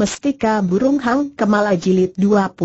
Mestika Burung Hang Kemala Jilid 22.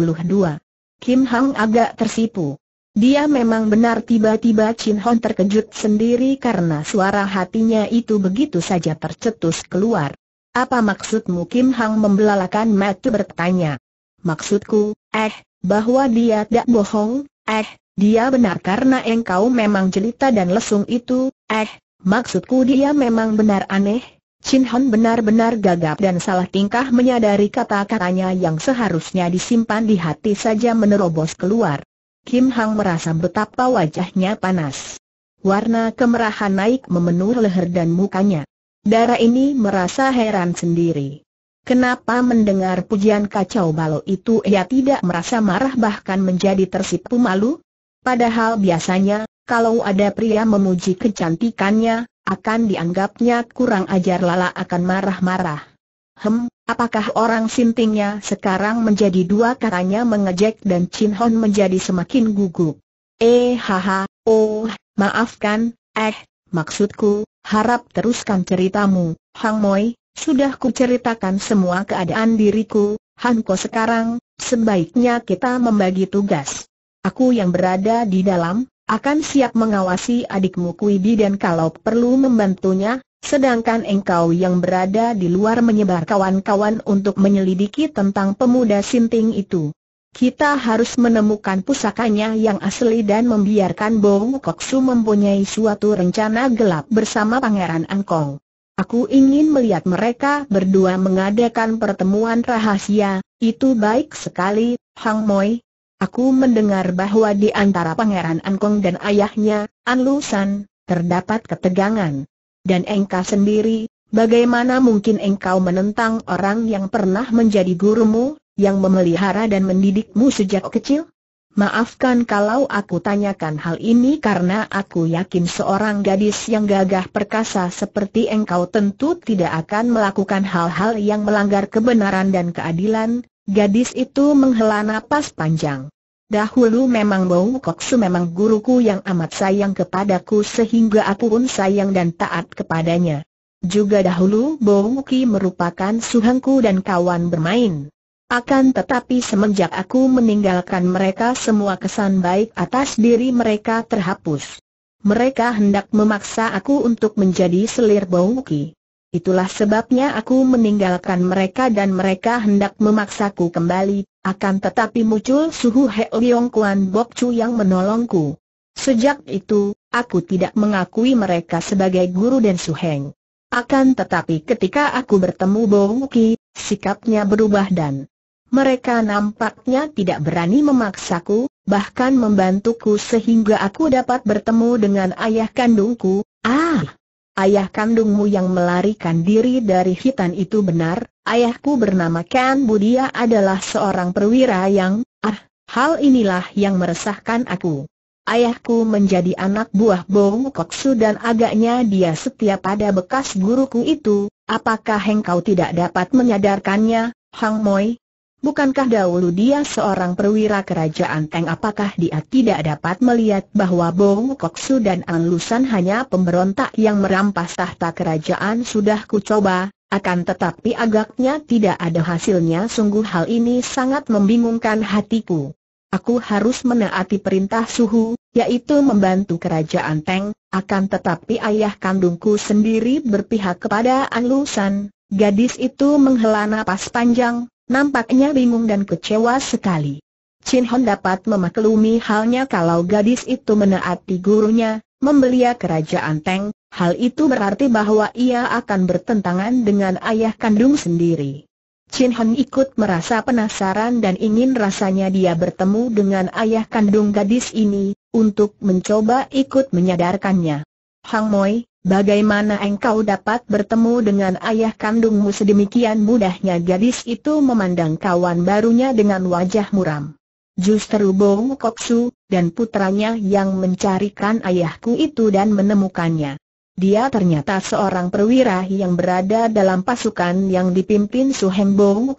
Kim Hang agak tersipu. Dia memang benar tiba-tiba Chin Hon terkejut sendiri karena suara hatinya itu begitu saja tercetus keluar. Apa maksudmu Kim Hang membelalakan Matthew bertanya? Maksudku, eh, bahwa dia tak bohong, eh, dia benar karena engkau memang jelita dan lesung itu, eh, maksudku dia memang benar aneh, Chin Hon benar-benar gagap dan salah tingkah menyadari kata-katanya yang seharusnya disimpan di hati saja menerobos keluar. Kim Hang merasa betapa wajahnya panas. Warna kemerahan naik memenuhi leher dan mukanya. Darah ini merasa heran sendiri. Kenapa mendengar pujian kacau balau itu ia tidak merasa marah bahkan menjadi tersipu malu? Padahal biasanya, kalau ada pria memuji kecantikannya, akan dianggapnya kurang ajar Lala akan marah-marah. Hem, apakah orang sintingnya sekarang menjadi dua katanya mengejek dan Chin Hon menjadi semakin gugup. Eh haha, oh, maafkan, eh, maksudku, harap teruskan ceritamu, Hang Moi, sudah ku ceritakan semua keadaan diriku, han Ko sekarang, sebaiknya kita membagi tugas. Aku yang berada di dalam, akan siap mengawasi adikmu Kuibi dan kalau perlu membantunya, sedangkan engkau yang berada di luar menyebar kawan-kawan untuk menyelidiki tentang pemuda Sinting itu. Kita harus menemukan pusakanya yang asli dan membiarkan Bo Koksu mempunyai suatu rencana gelap bersama Pangeran Angkong. Aku ingin melihat mereka berdua mengadakan pertemuan rahasia, itu baik sekali, Hang Moi, Aku mendengar bahwa di antara Pangeran Angkong dan ayahnya, An Lusan, terdapat ketegangan. Dan engkau sendiri, bagaimana mungkin engkau menentang orang yang pernah menjadi gurumu, yang memelihara dan mendidikmu sejak kecil? Maafkan kalau aku tanyakan hal ini karena aku yakin seorang gadis yang gagah perkasa seperti engkau tentu tidak akan melakukan hal-hal yang melanggar kebenaran dan keadilan, Gadis itu menghela napas panjang. Dahulu memang Bau Koksu memang guruku yang amat sayang kepadaku sehingga aku pun sayang dan taat kepadanya. Juga dahulu Bau Ki merupakan suhangku dan kawan bermain. Akan tetapi semenjak aku meninggalkan mereka semua kesan baik atas diri mereka terhapus. Mereka hendak memaksa aku untuk menjadi selir Bau Ki. Itulah sebabnya aku meninggalkan mereka dan mereka hendak memaksaku kembali, akan tetapi muncul suhu He Leong Kuan Bok Chu yang menolongku. Sejak itu, aku tidak mengakui mereka sebagai guru dan suheng. Akan tetapi ketika aku bertemu Bo Wuki, sikapnya berubah dan mereka nampaknya tidak berani memaksaku, bahkan membantuku sehingga aku dapat bertemu dengan ayah kandungku. Ah! Ayah kandungmu yang melarikan diri dari hitan itu benar, ayahku bernama Ken Budia adalah seorang perwira yang, ah, hal inilah yang meresahkan aku. Ayahku menjadi anak buah Bong Koksu dan agaknya dia setia pada bekas guruku itu, apakah engkau tidak dapat menyadarkannya, Hang Moi? Bukankah dahulu dia seorang perwira kerajaan Teng apakah dia tidak dapat melihat bahwa Bong Koksu dan An hanya pemberontak yang merampas tahta kerajaan sudah kucoba, akan tetapi agaknya tidak ada hasilnya sungguh hal ini sangat membingungkan hatiku. Aku harus menaati perintah suhu, yaitu membantu kerajaan Teng, akan tetapi ayah kandungku sendiri berpihak kepada An gadis itu menghela napas panjang, Nampaknya bingung dan kecewa sekali. Chin Hon dapat memaklumi halnya kalau gadis itu menaati gurunya, membelia kerajaan Teng, hal itu berarti bahwa ia akan bertentangan dengan ayah kandung sendiri. Chin Hon ikut merasa penasaran dan ingin rasanya dia bertemu dengan ayah kandung gadis ini, untuk mencoba ikut menyadarkannya. Hang Moi, Bagaimana engkau dapat bertemu dengan ayah kandungmu sedemikian mudahnya gadis itu memandang kawan barunya dengan wajah muram. Justru Bong Koksu, dan putranya yang mencarikan ayahku itu dan menemukannya. Dia ternyata seorang perwira yang berada dalam pasukan yang dipimpin Heng Bong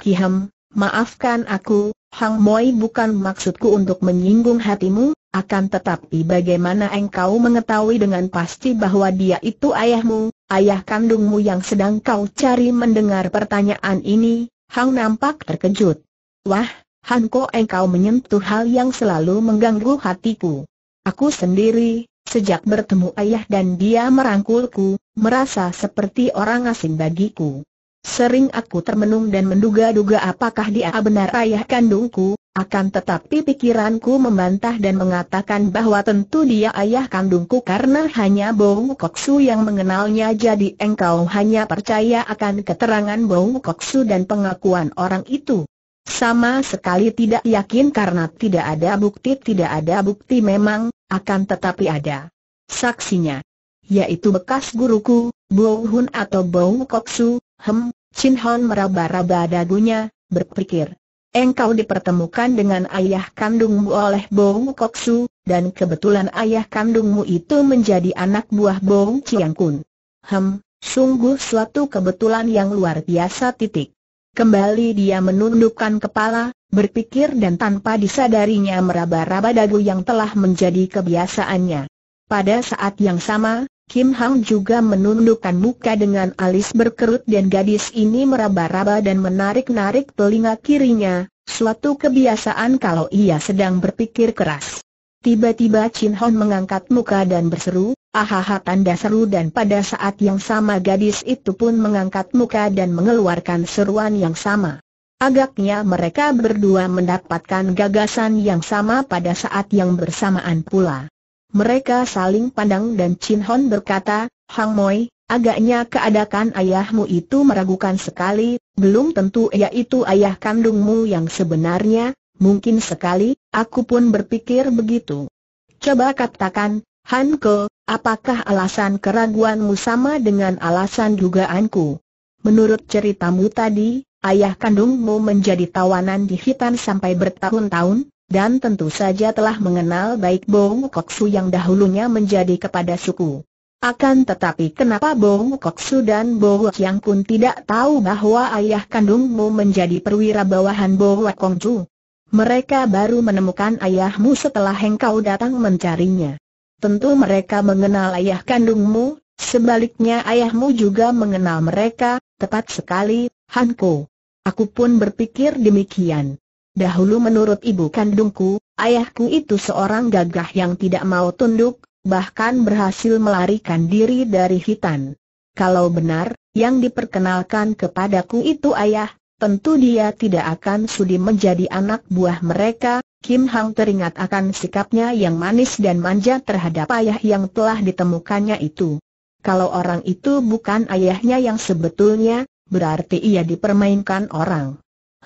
Maafkan aku, Hang Moi bukan maksudku untuk menyinggung hatimu, akan tetapi bagaimana engkau mengetahui dengan pasti bahwa dia itu ayahmu, ayah kandungmu yang sedang kau cari mendengar pertanyaan ini, Hang nampak terkejut. Wah, Hanko engkau menyentuh hal yang selalu mengganggu hatiku. Aku sendiri, sejak bertemu ayah dan dia merangkulku, merasa seperti orang asing bagiku. Sering aku termenung dan menduga-duga apakah dia benar ayah kandungku, akan tetapi pikiranku membantah dan mengatakan bahwa tentu dia ayah kandungku karena hanya Bong Koksu yang mengenalnya jadi engkau hanya percaya akan keterangan Bong Koksu dan pengakuan orang itu. Sama sekali tidak yakin karena tidak ada bukti tidak ada bukti memang, akan tetapi ada saksinya. Yaitu bekas guruku, Bo Hun atau Bong Koksu, hem, Chin Hon meraba-raba dagunya, berpikir engkau dipertemukan dengan ayah kandungmu oleh Bong Koksu, dan kebetulan ayah kandungmu itu menjadi anak buah Bong Chiangkun. Hem, sungguh suatu kebetulan yang luar biasa titik. Kembali dia menundukkan kepala, berpikir dan tanpa disadarinya meraba-raba dagu yang telah menjadi kebiasaannya. Pada saat yang sama, Kim Hang juga menundukkan muka dengan alis berkerut dan gadis ini meraba-raba dan menarik-narik telinga kirinya, suatu kebiasaan kalau ia sedang berpikir keras. Tiba-tiba Chin Hon mengangkat muka dan berseru, ahaha tanda seru dan pada saat yang sama gadis itu pun mengangkat muka dan mengeluarkan seruan yang sama. Agaknya mereka berdua mendapatkan gagasan yang sama pada saat yang bersamaan pula. Mereka saling pandang dan Chin Hon berkata, Hang Moi, agaknya keadaan ayahmu itu meragukan sekali, belum tentu ia itu ayah kandungmu yang sebenarnya, mungkin sekali, aku pun berpikir begitu. Coba katakan, Han Ke, apakah alasan keraguanmu sama dengan alasan dugaanku? Menurut ceritamu tadi, ayah kandungmu menjadi tawanan di hitan sampai bertahun-tahun? dan tentu saja telah mengenal baik Bong Koksu yang dahulunya menjadi kepada suku. Akan tetapi kenapa Bong Koksu dan Bo Yang pun tidak tahu bahwa ayah kandungmu menjadi perwira bawahan Bo Kongju? Mereka baru menemukan ayahmu setelah engkau datang mencarinya. Tentu mereka mengenal ayah kandungmu, sebaliknya ayahmu juga mengenal mereka, tepat sekali, Hanko. Aku pun berpikir demikian. Dahulu menurut ibu kandungku, ayahku itu seorang gagah yang tidak mau tunduk, bahkan berhasil melarikan diri dari hitan. Kalau benar, yang diperkenalkan kepadaku itu ayah, tentu dia tidak akan sudi menjadi anak buah mereka. Kim Hang teringat akan sikapnya yang manis dan manja terhadap ayah yang telah ditemukannya itu. Kalau orang itu bukan ayahnya yang sebetulnya, berarti ia dipermainkan orang.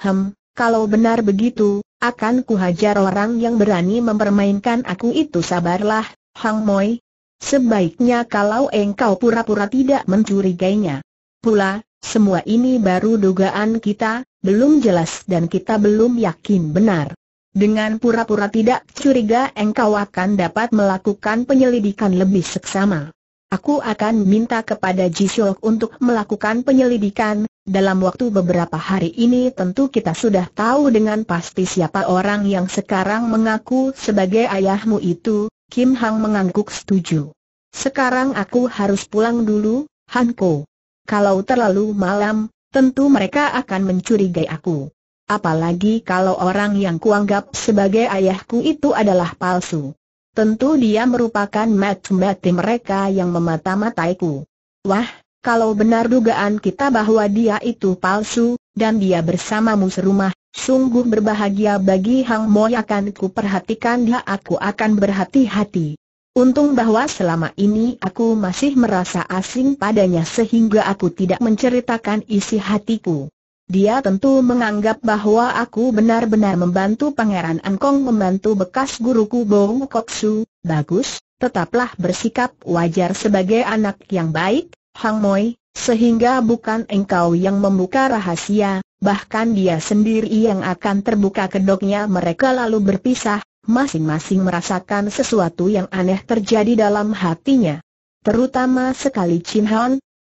Hem, kalau benar begitu, akan kuhajar orang yang berani mempermainkan aku itu sabarlah, Hang Moi. Sebaiknya kalau engkau pura-pura tidak mencurigainya. Pula, semua ini baru dugaan kita, belum jelas dan kita belum yakin benar. Dengan pura-pura tidak curiga engkau akan dapat melakukan penyelidikan lebih seksama. Aku akan minta kepada Jisok untuk melakukan penyelidikan, dalam waktu beberapa hari ini tentu kita sudah tahu dengan pasti siapa orang yang sekarang mengaku sebagai ayahmu itu, Kim Hang mengangguk setuju. Sekarang aku harus pulang dulu, Hanko. Kalau terlalu malam, tentu mereka akan mencurigai aku. Apalagi kalau orang yang kuanggap sebagai ayahku itu adalah palsu. Tentu dia merupakan mat-mati mereka yang memata-mataiku. Wah, kalau benar dugaan kita bahwa dia itu palsu, dan dia bersamamu serumah, sungguh berbahagia bagi Hang Moy akan kuperhatikan dia aku akan berhati-hati. Untung bahwa selama ini aku masih merasa asing padanya sehingga aku tidak menceritakan isi hatiku. Dia tentu menganggap bahwa aku benar-benar membantu Pangeran Angkong membantu bekas guruku Bong Koksu. Bagus, tetaplah bersikap wajar sebagai anak yang baik, Hang Moi, sehingga bukan engkau yang membuka rahasia, bahkan dia sendiri yang akan terbuka kedoknya mereka lalu berpisah, masing-masing merasakan sesuatu yang aneh terjadi dalam hatinya. Terutama sekali Chin Han,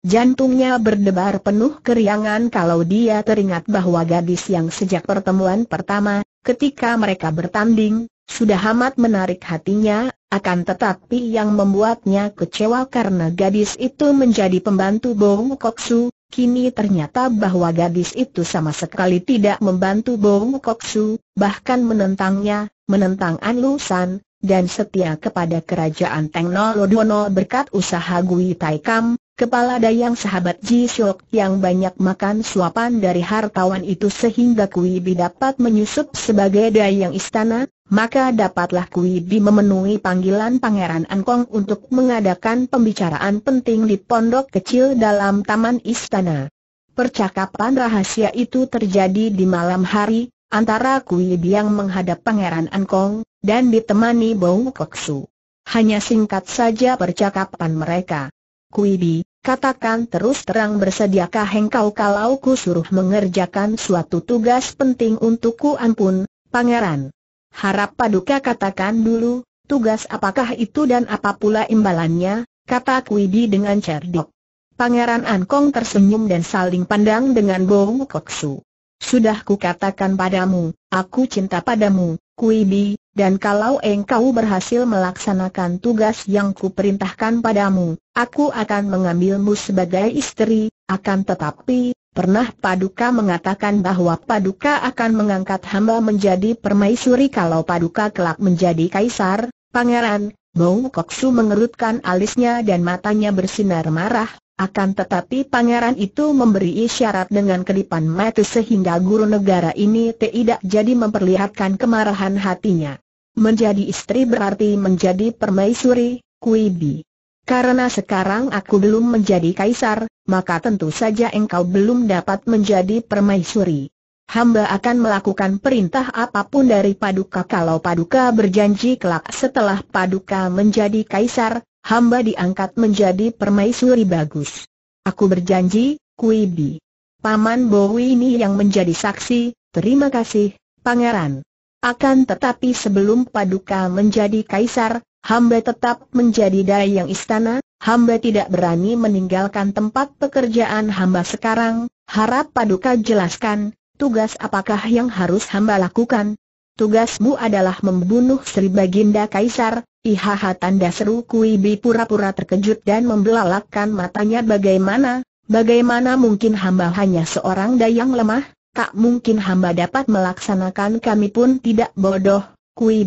jantungnya berdebar penuh keriangan kalau dia teringat bahwa gadis yang sejak pertemuan pertama, ketika mereka bertanding, sudah amat menarik hatinya, akan tetapi yang membuatnya kecewa karena gadis itu menjadi pembantu Bo Koksu, kini ternyata bahwa gadis itu sama sekali tidak membantu Bo Koksu, bahkan menentangnya, menentang An San, dan setia kepada kerajaan Teng Nolodono berkat usaha Gui Tai Kam, kepala dayang sahabat Ji Shok yang banyak makan suapan dari hartawan itu sehingga Gui Bi dapat menyusup sebagai dayang istana, maka dapatlah Kui Bi memenuhi panggilan Pangeran Angkong untuk mengadakan pembicaraan penting di pondok kecil dalam taman istana. Percakapan rahasia itu terjadi di malam hari, antara Kui Bi yang menghadap Pangeran Angkong, dan ditemani Bau Koksu. Hanya singkat saja percakapan mereka. Kui Bi katakan terus terang bersediakah engkau kalau ku suruh mengerjakan suatu tugas penting untukku ampun, Pangeran? Harap Paduka katakan dulu, tugas apakah itu dan apa pula imbalannya, kata Kuidi dengan cerdik. Pangeran Ankong tersenyum dan saling pandang dengan Bo Koksu. Sudah kukatakan padamu, aku cinta padamu, Kuidi, dan kalau engkau berhasil melaksanakan tugas yang kuperintahkan padamu, aku akan mengambilmu sebagai istri, akan tetapi, Pernah Paduka mengatakan bahwa Paduka akan mengangkat hamba menjadi permaisuri kalau Paduka kelak menjadi kaisar, pangeran, Bong Koksu mengerutkan alisnya dan matanya bersinar marah, akan tetapi pangeran itu memberi isyarat dengan kedipan mata sehingga guru negara ini tidak jadi memperlihatkan kemarahan hatinya. Menjadi istri berarti menjadi permaisuri, Kuibi. Karena sekarang aku belum menjadi kaisar, maka tentu saja engkau belum dapat menjadi permaisuri. Hamba akan melakukan perintah apapun dari Paduka kalau Paduka berjanji kelak setelah Paduka menjadi kaisar, hamba diangkat menjadi permaisuri bagus. Aku berjanji, Kuibi. Paman Bowi ini yang menjadi saksi, terima kasih, pangeran. Akan tetapi sebelum Paduka menjadi kaisar, hamba tetap menjadi dayang istana, hamba tidak berani meninggalkan tempat pekerjaan hamba sekarang, harap paduka jelaskan, tugas apakah yang harus hamba lakukan? Tugasmu adalah membunuh Sri Baginda Kaisar, ihaha tanda seru Kui Bi pura-pura terkejut dan membelalakkan matanya bagaimana, bagaimana mungkin hamba hanya seorang dayang lemah, tak mungkin hamba dapat melaksanakan kami pun tidak bodoh, Kui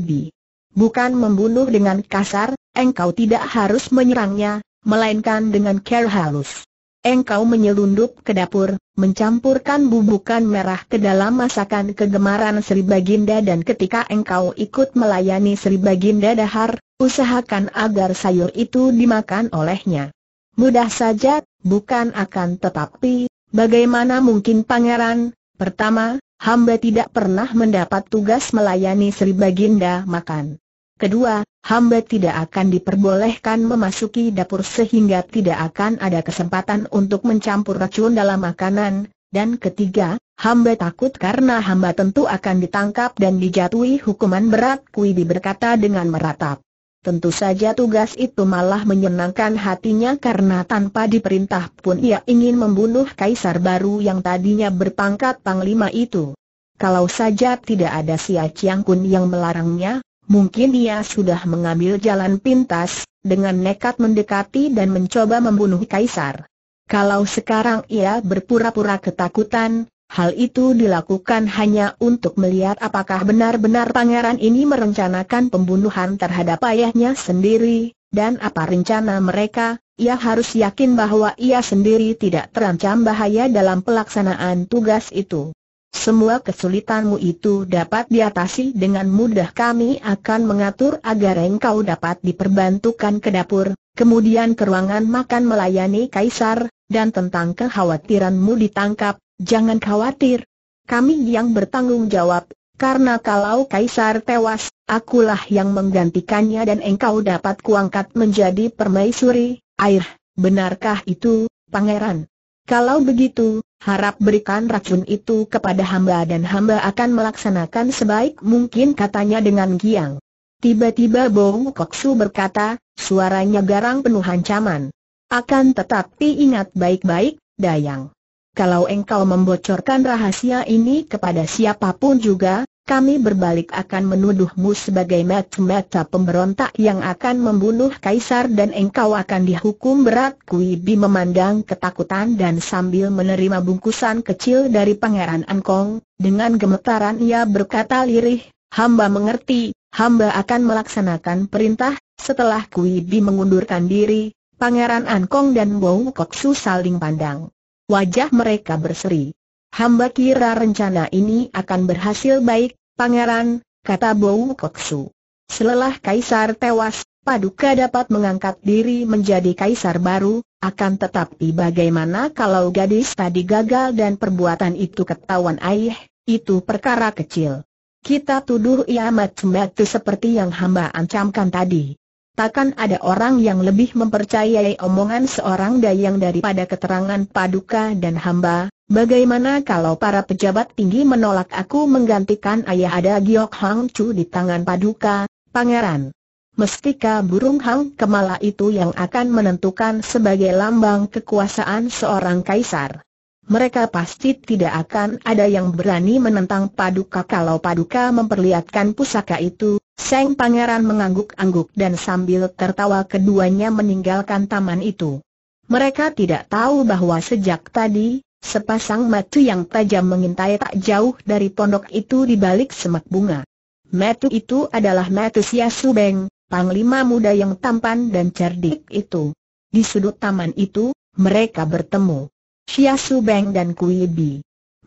bukan membunuh dengan kasar, engkau tidak harus menyerangnya, melainkan dengan care halus. Engkau menyelundup ke dapur, mencampurkan bubukan merah ke dalam masakan kegemaran Sri Baginda dan ketika engkau ikut melayani Sri Baginda Dahar, usahakan agar sayur itu dimakan olehnya. Mudah saja, bukan akan tetapi, bagaimana mungkin pangeran? Pertama, hamba tidak pernah mendapat tugas melayani Sri Baginda makan. Kedua, hamba tidak akan diperbolehkan memasuki dapur sehingga tidak akan ada kesempatan untuk mencampur racun dalam makanan. Dan ketiga, hamba takut karena hamba tentu akan ditangkap dan dijatuhi hukuman berat Kuibi berkata dengan meratap. Tentu saja tugas itu malah menyenangkan hatinya karena tanpa diperintah pun ia ingin membunuh kaisar baru yang tadinya berpangkat panglima itu. Kalau saja tidak ada si Aciang Kun yang melarangnya, Mungkin dia sudah mengambil jalan pintas, dengan nekat mendekati dan mencoba membunuh Kaisar. Kalau sekarang ia berpura-pura ketakutan, hal itu dilakukan hanya untuk melihat apakah benar-benar pangeran ini merencanakan pembunuhan terhadap ayahnya sendiri, dan apa rencana mereka, ia harus yakin bahwa ia sendiri tidak terancam bahaya dalam pelaksanaan tugas itu. Semua kesulitanmu itu dapat diatasi dengan mudah kami akan mengatur agar engkau dapat diperbantukan ke dapur, kemudian ke ruangan makan melayani kaisar, dan tentang kekhawatiranmu ditangkap, jangan khawatir. Kami yang bertanggung jawab, karena kalau kaisar tewas, akulah yang menggantikannya dan engkau dapat kuangkat menjadi permaisuri, air, benarkah itu, pangeran? Kalau begitu, harap berikan racun itu kepada hamba dan hamba akan melaksanakan sebaik mungkin katanya dengan giang. Tiba-tiba Bong Koksu berkata, suaranya garang penuh ancaman. Akan tetapi ingat baik-baik, Dayang. Kalau engkau membocorkan rahasia ini kepada siapapun juga, kami berbalik akan menuduhmu sebagai mata-mata pemberontak yang akan membunuh kaisar dan engkau akan dihukum berat. Kui Bi memandang ketakutan dan sambil menerima bungkusan kecil dari Pangeran Angkong, dengan gemetaran ia berkata lirih, hamba mengerti, hamba akan melaksanakan perintah. Setelah Kui Bi mengundurkan diri, Pangeran Angkong dan Wong Koksu saling pandang. Wajah mereka berseri. Hamba kira rencana ini akan berhasil baik, pangeran, kata Bou Koksu. Selelah kaisar tewas, Paduka dapat mengangkat diri menjadi kaisar baru, akan tetapi bagaimana kalau gadis tadi gagal dan perbuatan itu ketahuan ayah? itu perkara kecil. Kita tuduh ia macam-macam seperti yang hamba ancamkan tadi. Takkan ada orang yang lebih mempercayai omongan seorang dayang daripada keterangan paduka dan hamba, Bagaimana kalau para pejabat tinggi menolak aku menggantikan ayah ada Giok Hang Chu di tangan paduka, pangeran? Mestika burung hang kemala itu yang akan menentukan sebagai lambang kekuasaan seorang kaisar. Mereka pasti tidak akan ada yang berani menentang Paduka kalau Paduka memperlihatkan pusaka itu. Seng Pangeran mengangguk-angguk dan sambil tertawa keduanya meninggalkan taman itu. Mereka tidak tahu bahwa sejak tadi, Sepasang matu yang tajam mengintai tak jauh dari pondok itu di balik semak bunga. Matu itu adalah Matu Siasubeng, panglima muda yang tampan dan cerdik itu. Di sudut taman itu, mereka bertemu. Siasubeng dan Kui Bi.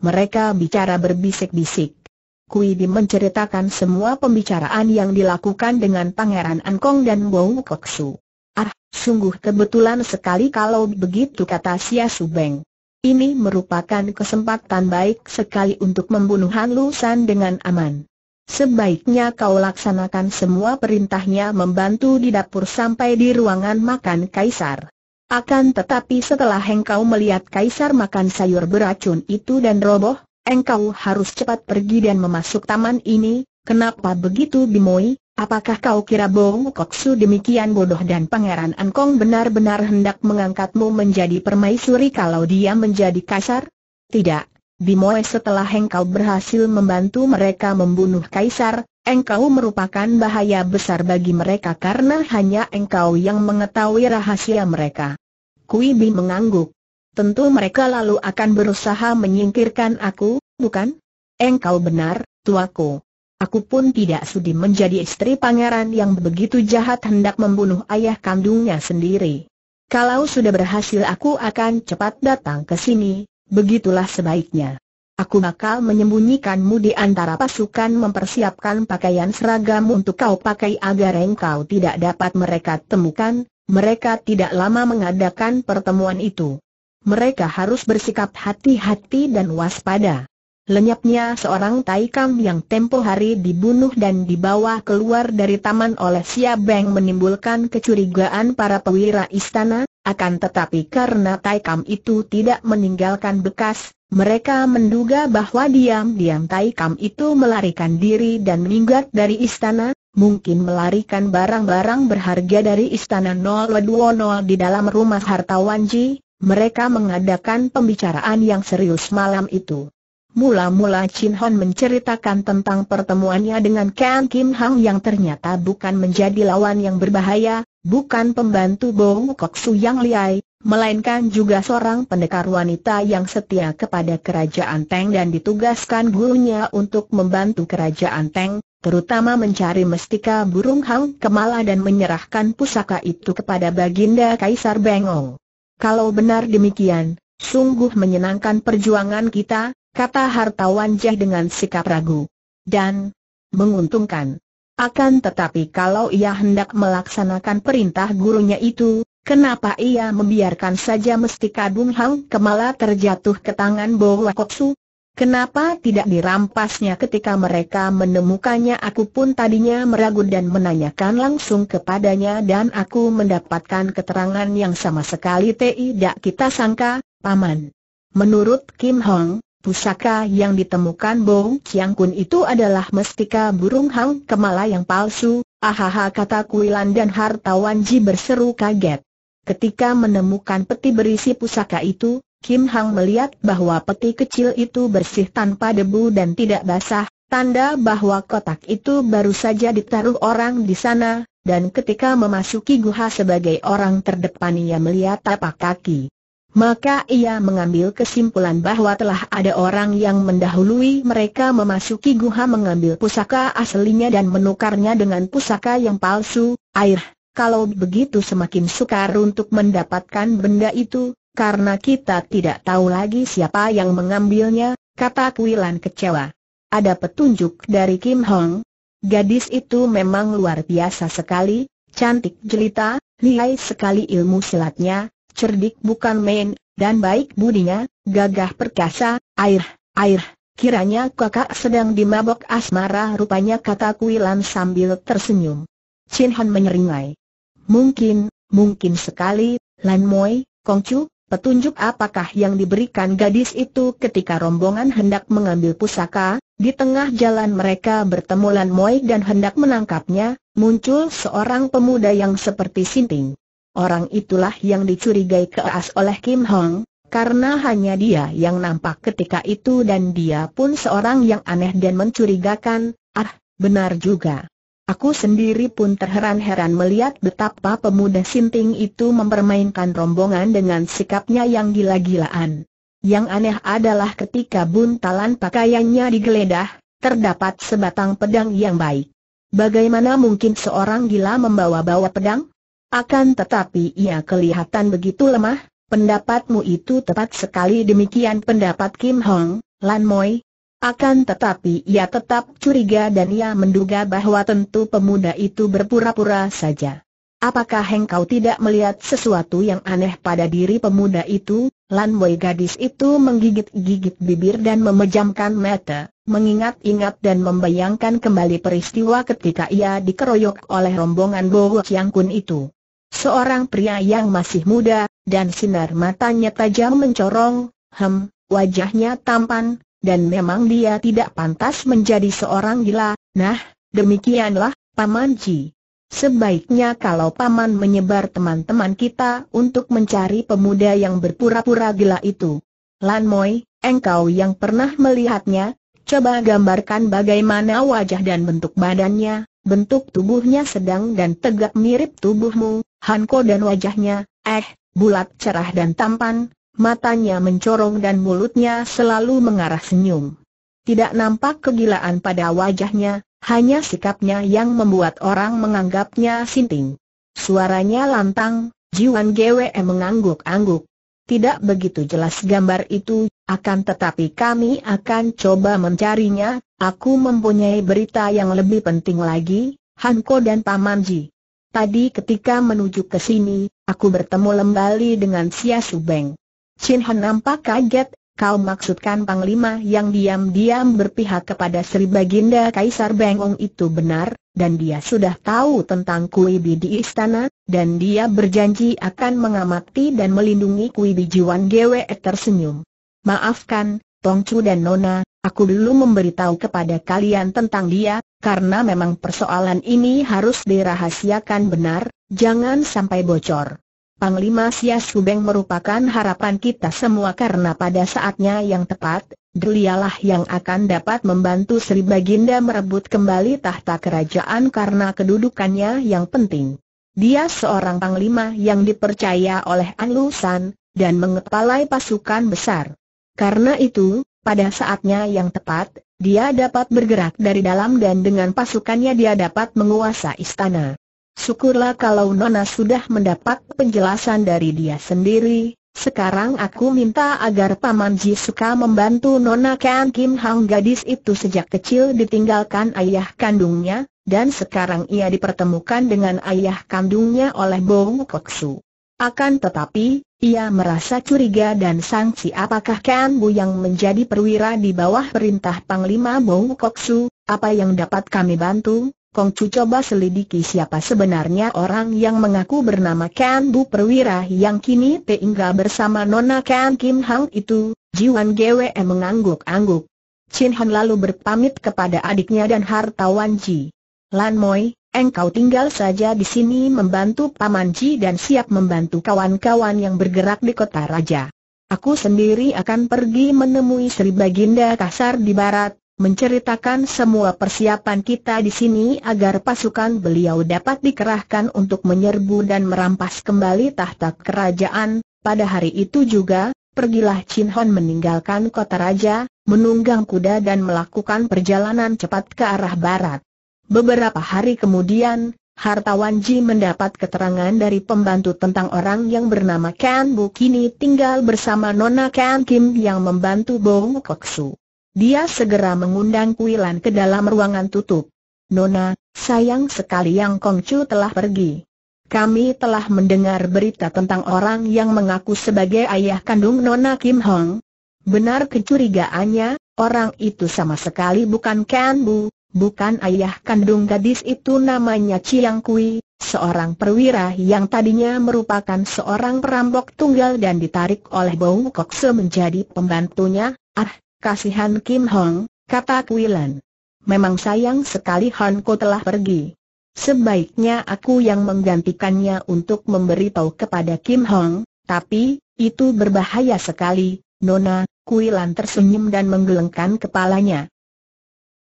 Mereka bicara berbisik-bisik. Kui Bi menceritakan semua pembicaraan yang dilakukan dengan Pangeran Ankong dan Bong Koksu. Ah, sungguh kebetulan sekali kalau begitu kata Sia Subeng. Ini merupakan kesempatan baik sekali untuk membunuh Han Lu dengan aman. Sebaiknya kau laksanakan semua perintahnya membantu di dapur sampai di ruangan makan kaisar. Akan tetapi setelah engkau melihat kaisar makan sayur beracun itu dan roboh, engkau harus cepat pergi dan memasuk taman ini, kenapa begitu Bimoi? Apakah kau kira Bong Koksu demikian bodoh dan Pangeran Ankong benar-benar hendak mengangkatmu menjadi permaisuri kalau dia menjadi kasar? Tidak, Bimoe setelah engkau berhasil membantu mereka membunuh kaisar, engkau merupakan bahaya besar bagi mereka karena hanya engkau yang mengetahui rahasia mereka. Kui Bi mengangguk. Tentu mereka lalu akan berusaha menyingkirkan aku, bukan? Engkau benar, tuaku. Aku pun tidak sudi menjadi istri pangeran yang begitu jahat hendak membunuh ayah kandungnya sendiri. Kalau sudah berhasil aku akan cepat datang ke sini, begitulah sebaiknya. Aku bakal menyembunyikanmu di antara pasukan mempersiapkan pakaian seragam untuk kau pakai agar engkau tidak dapat mereka temukan, mereka tidak lama mengadakan pertemuan itu. Mereka harus bersikap hati-hati dan waspada lenyapnya seorang Taikam yang tempo hari dibunuh dan dibawa keluar dari taman oleh Xia Beng menimbulkan kecurigaan para pewira istana, akan tetapi karena Taikam itu tidak meninggalkan bekas, mereka menduga bahwa diam-diam Taikam itu melarikan diri dan minggat dari istana, mungkin melarikan barang-barang berharga dari istana 020 di dalam rumah hartawan Ji, mereka mengadakan pembicaraan yang serius malam itu. Mula-mula Chin Hon menceritakan tentang pertemuannya dengan Kang Kim Hang yang ternyata bukan menjadi lawan yang berbahaya, bukan pembantu Bong Kok Su yang liai, melainkan juga seorang pendekar wanita yang setia kepada kerajaan Teng dan ditugaskan gurunya untuk membantu kerajaan Teng, terutama mencari mestika burung hang kemala dan menyerahkan pusaka itu kepada baginda Kaisar Bengong. Kalau benar demikian, sungguh menyenangkan perjuangan kita, kata hartawan Jeh dengan sikap ragu. Dan, menguntungkan. Akan tetapi kalau ia hendak melaksanakan perintah gurunya itu, kenapa ia membiarkan saja mesti kadung hang kemala terjatuh ke tangan Bo Wakotsu? Kenapa tidak dirampasnya ketika mereka menemukannya aku pun tadinya meragu dan menanyakan langsung kepadanya dan aku mendapatkan keterangan yang sama sekali tidak kita sangka, Paman. Menurut Kim Hong, Pusaka yang ditemukan Bong Chiang Kun itu adalah mestika burung hang kemala yang palsu, ahaha kata Kuilan dan hartawan Ji berseru kaget. Ketika menemukan peti berisi pusaka itu, Kim Hang melihat bahwa peti kecil itu bersih tanpa debu dan tidak basah, tanda bahwa kotak itu baru saja ditaruh orang di sana, dan ketika memasuki guha sebagai orang terdepan ia melihat tapak kaki. Maka ia mengambil kesimpulan bahwa telah ada orang yang mendahului mereka memasuki guha mengambil pusaka aslinya dan menukarnya dengan pusaka yang palsu, air. Kalau begitu semakin sukar untuk mendapatkan benda itu, karena kita tidak tahu lagi siapa yang mengambilnya, kata Kuilan kecewa. Ada petunjuk dari Kim Hong. Gadis itu memang luar biasa sekali, cantik jelita, lihai sekali ilmu silatnya, cerdik bukan main, dan baik budinya, gagah perkasa, air, air. Kiranya kakak sedang dimabok asmara rupanya kata Kuilan sambil tersenyum. Chin Han menyeringai. Mungkin, mungkin sekali, Lan Moi, Chu petunjuk apakah yang diberikan gadis itu ketika rombongan hendak mengambil pusaka, di tengah jalan mereka bertemu Lan Moi dan hendak menangkapnya, muncul seorang pemuda yang seperti sinting. Orang itulah yang dicurigai keas oleh Kim Hong, karena hanya dia yang nampak ketika itu dan dia pun seorang yang aneh dan mencurigakan, ah, benar juga. Aku sendiri pun terheran-heran melihat betapa pemuda sinting itu mempermainkan rombongan dengan sikapnya yang gila-gilaan. Yang aneh adalah ketika buntalan pakaiannya digeledah, terdapat sebatang pedang yang baik. Bagaimana mungkin seorang gila membawa-bawa pedang? Akan tetapi ia kelihatan begitu lemah, pendapatmu itu tepat sekali demikian pendapat Kim Hong, Lan Moi. Akan tetapi ia tetap curiga dan ia menduga bahwa tentu pemuda itu berpura-pura saja. Apakah engkau tidak melihat sesuatu yang aneh pada diri pemuda itu? Lan Moi gadis itu menggigit-gigit bibir dan memejamkan mata, mengingat-ingat dan membayangkan kembali peristiwa ketika ia dikeroyok oleh rombongan Bo Chiang Kun itu. Seorang pria yang masih muda, dan sinar matanya tajam mencorong, hem, wajahnya tampan, dan memang dia tidak pantas menjadi seorang gila. Nah, demikianlah, Paman Ji. Sebaiknya kalau Paman menyebar teman-teman kita untuk mencari pemuda yang berpura-pura gila itu. Lan Moi, engkau yang pernah melihatnya, coba gambarkan bagaimana wajah dan bentuk badannya, bentuk tubuhnya sedang dan tegak mirip tubuhmu, Hanko dan wajahnya, eh, bulat cerah dan tampan, matanya mencorong dan mulutnya selalu mengarah senyum. Tidak nampak kegilaan pada wajahnya, hanya sikapnya yang membuat orang menganggapnya sinting. Suaranya lantang, Jiwan GWE mengangguk-angguk. Tidak begitu jelas gambar itu, akan tetapi kami akan coba mencarinya, aku mempunyai berita yang lebih penting lagi, Hanko dan Paman Ji. Tadi ketika menuju ke sini, aku bertemu lembali dengan Sia Subeng. Chin Han nampak kaget, kau maksudkan Panglima yang diam-diam berpihak kepada Sri Baginda Kaisar Bengong itu benar, dan dia sudah tahu tentang Kuibi di istana, dan dia berjanji akan mengamati dan melindungi Kuibi Jiwan Gwe tersenyum. Maafkan, Tongcu dan Nona, aku dulu memberitahu kepada kalian tentang dia, karena memang persoalan ini harus dirahasiakan benar, jangan sampai bocor. Panglima Sia Subeng merupakan harapan kita semua karena pada saatnya yang tepat, Delialah yang akan dapat membantu Sri Baginda merebut kembali tahta kerajaan karena kedudukannya yang penting. Dia seorang panglima yang dipercaya oleh Anlusan, dan mengepalai pasukan besar. Karena itu, pada saatnya yang tepat, dia dapat bergerak dari dalam dan dengan pasukannya dia dapat menguasai istana. Syukurlah kalau Nona sudah mendapat penjelasan dari dia sendiri. Sekarang aku minta agar Paman Ji suka membantu Nona Kan Kim Hang gadis itu sejak kecil ditinggalkan ayah kandungnya, dan sekarang ia dipertemukan dengan ayah kandungnya oleh Bong Koksu. Akan tetapi, ia merasa curiga dan sangsi apakah Kan Bu yang menjadi perwira di bawah perintah Panglima Bong Koksu, apa yang dapat kami bantu? Kong Chu coba selidiki siapa sebenarnya orang yang mengaku bernama Kan Bu perwira yang kini tinggal bersama Nona Kan Kim Hang itu, Jiwan Gwe mengangguk-angguk. Chin Han lalu berpamit kepada adiknya dan hartawan Ji. Lan Moi, Engkau tinggal saja di sini membantu Paman Ji dan siap membantu kawan-kawan yang bergerak di kota raja. Aku sendiri akan pergi menemui Sri Baginda Kasar di barat, menceritakan semua persiapan kita di sini agar pasukan beliau dapat dikerahkan untuk menyerbu dan merampas kembali tahta kerajaan. Pada hari itu juga, pergilah Chin Hon meninggalkan kota raja, menunggang kuda dan melakukan perjalanan cepat ke arah barat. Beberapa hari kemudian, Hartawan Ji mendapat keterangan dari pembantu tentang orang yang bernama Ken Bu kini tinggal bersama Nona Ken Kim yang membantu Bong Su. Dia segera mengundang Kuilan ke dalam ruangan tutup. Nona, sayang sekali Yang Kongcu telah pergi. Kami telah mendengar berita tentang orang yang mengaku sebagai ayah kandung Nona Kim Hong. Benar kecurigaannya, orang itu sama sekali bukan Ken Bu, Bukan ayah kandung gadis itu namanya Chiang Kui, seorang perwira yang tadinya merupakan seorang perampok tunggal dan ditarik oleh Bau Kok menjadi pembantunya. Ah, kasihan Kim Hong, kata Kui Lan. Memang sayang sekali Han Ko telah pergi. Sebaiknya aku yang menggantikannya untuk memberitahu kepada Kim Hong, tapi, itu berbahaya sekali, Nona, Kui Lan tersenyum dan menggelengkan kepalanya.